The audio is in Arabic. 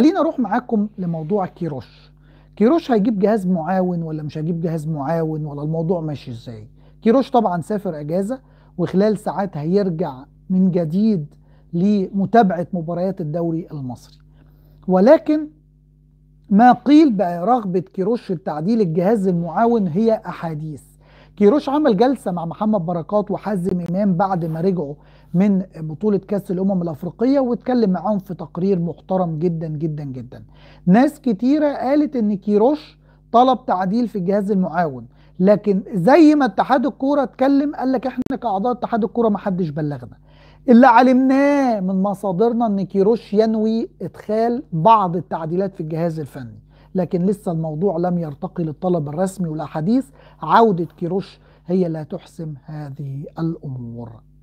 خلينا اروح معاكم لموضوع كيروش كيروش هيجيب جهاز معاون ولا مش هيجيب جهاز معاون ولا الموضوع ماشي ازاي كيروش طبعا سافر اجازه وخلال ساعات هيرجع من جديد لمتابعه مباريات الدوري المصري ولكن ما قيل برغبه كيروش في تعديل الجهاز المعاون هي احاديث كيروش عمل جلسه مع محمد بركات وحازم امام بعد ما رجعوا من بطوله كاس الامم الافريقيه واتكلم معاهم في تقرير محترم جدا جدا جدا ناس كتيره قالت ان كيروش طلب تعديل في الجهاز المعاون لكن زي ما اتحاد الكوره اتكلم قال لك احنا كاعضاء اتحاد الكوره ما حدش بلغنا اللي علمناه من مصادرنا ان كيروش ينوي ادخال بعض التعديلات في الجهاز الفني لكن لسه الموضوع لم يرتقي للطلب الرسمي حديث عودة كيروش هي لا تحسم هذه الأمور